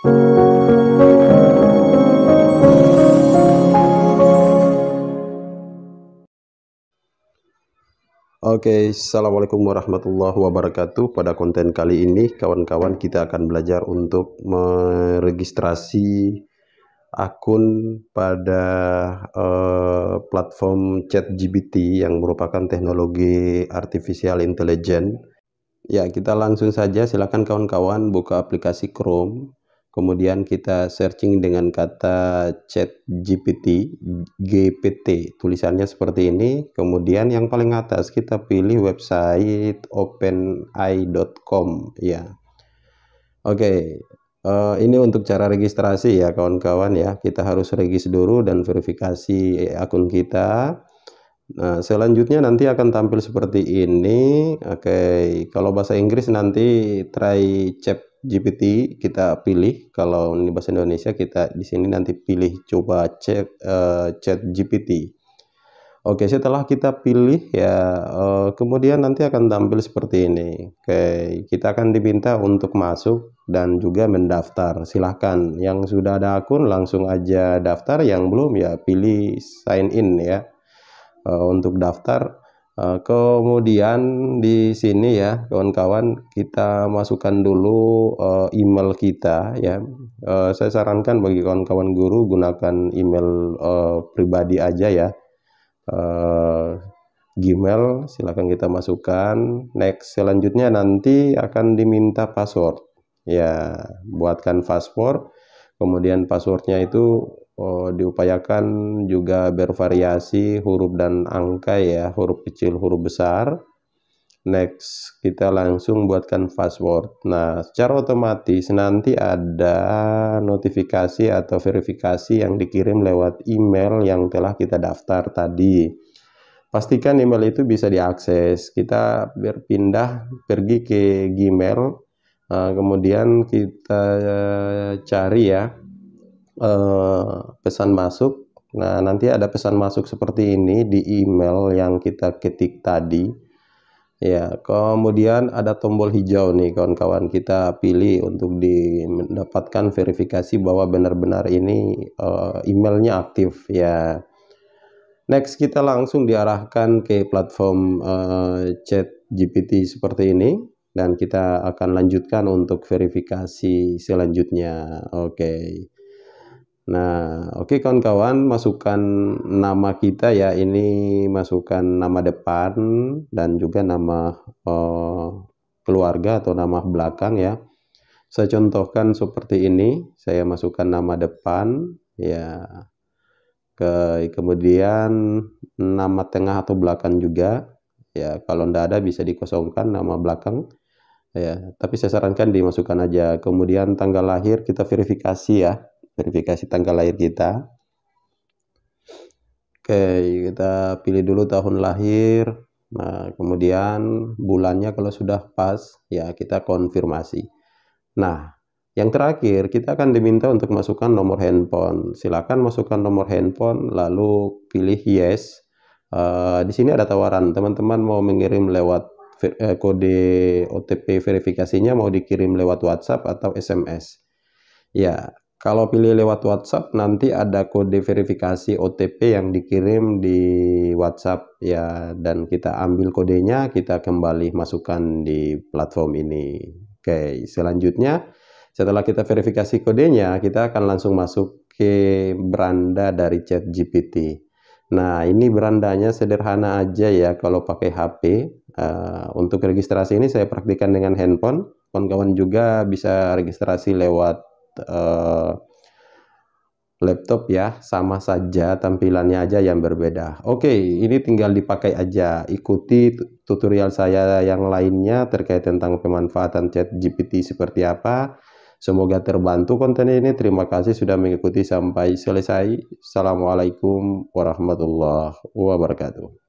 Oke, okay, Assalamualaikum warahmatullahi wabarakatuh. Pada konten kali ini, kawan-kawan kita akan belajar untuk meregistrasi akun pada uh, platform ChatGPT yang merupakan teknologi artificial intelligence. Ya, kita langsung saja. Silakan kawan-kawan buka aplikasi Chrome kemudian kita searching dengan kata chat GPT GPT tulisannya seperti ini kemudian yang paling atas kita pilih website openai.com ya oke okay. uh, eh, ini untuk cara registrasi ya kawan-kawan ya kita harus regis dulu dan verifikasi eh, akun kita Nah, selanjutnya nanti akan tampil seperti ini. Oke, okay. kalau bahasa Inggris nanti try chat GPT kita pilih. Kalau ini bahasa Indonesia kita di sini nanti pilih coba chat uh, chat GPT. Oke, okay, setelah kita pilih ya, uh, kemudian nanti akan tampil seperti ini. Oke, okay. kita akan diminta untuk masuk dan juga mendaftar. Silahkan, yang sudah ada akun langsung aja daftar, yang belum ya pilih sign in ya uh, untuk daftar. Uh, kemudian di sini ya kawan-kawan kita masukkan dulu uh, email kita ya. Uh, saya sarankan bagi kawan-kawan guru gunakan email uh, pribadi aja ya. Uh, Gmail silahkan kita masukkan. Next selanjutnya nanti akan diminta password. Ya buatkan password. Kemudian passwordnya itu oh, diupayakan juga bervariasi huruf dan angka ya, huruf kecil, huruf besar. Next, kita langsung buatkan password. Nah, secara otomatis nanti ada notifikasi atau verifikasi yang dikirim lewat email yang telah kita daftar tadi. Pastikan email itu bisa diakses. Kita berpindah pergi ke Gmail, nah, kemudian kita eh, cari ya Eh, pesan masuk. Nah, nanti ada pesan masuk seperti ini di email yang kita ketik tadi. Ya, kemudian ada tombol hijau nih kawan-kawan kita pilih untuk di mendapatkan verifikasi bahwa benar-benar ini uh, emailnya aktif ya. Next kita langsung diarahkan ke platform uh, chat GPT seperti ini dan kita akan lanjutkan untuk verifikasi selanjutnya. Oke. Okay. Nah, oke okay, kawan-kawan, masukkan nama kita ya. Ini masukkan nama depan dan juga nama uh, keluarga atau nama belakang ya. Saya contohkan seperti ini. Saya masukkan nama depan ya. Ke kemudian nama tengah atau belakang juga. Ya, kalau tidak ada bisa dikosongkan nama belakang. Ya, tapi saya sarankan dimasukkan aja. Kemudian tanggal lahir kita verifikasi ya verifikasi tanggal lahir kita oke kita pilih dulu tahun lahir nah kemudian bulannya kalau sudah pas ya kita konfirmasi nah yang terakhir, kita akan diminta untuk masukkan nomor handphone. Silakan masukkan nomor handphone, lalu pilih yes. Uh, di sini ada tawaran, teman-teman mau mengirim lewat eh, kode OTP verifikasinya, mau dikirim lewat WhatsApp atau SMS. Ya, kalau pilih lewat WhatsApp nanti ada kode verifikasi OTP yang dikirim di WhatsApp ya dan kita ambil kodenya kita kembali masukkan di platform ini. Oke, selanjutnya setelah kita verifikasi kodenya kita akan langsung masuk ke beranda dari chat GPT. Nah, ini berandanya sederhana aja ya kalau pakai HP. Uh, eh, untuk registrasi ini saya praktikan dengan handphone. Kawan-kawan juga bisa registrasi lewat uh, laptop ya sama saja tampilannya aja yang berbeda Oke okay, ini tinggal dipakai aja ikuti tutorial saya yang lainnya terkait tentang pemanfaatan chat GPT seperti apa semoga terbantu konten ini terima kasih sudah mengikuti sampai selesai Assalamualaikum warahmatullahi wabarakatuh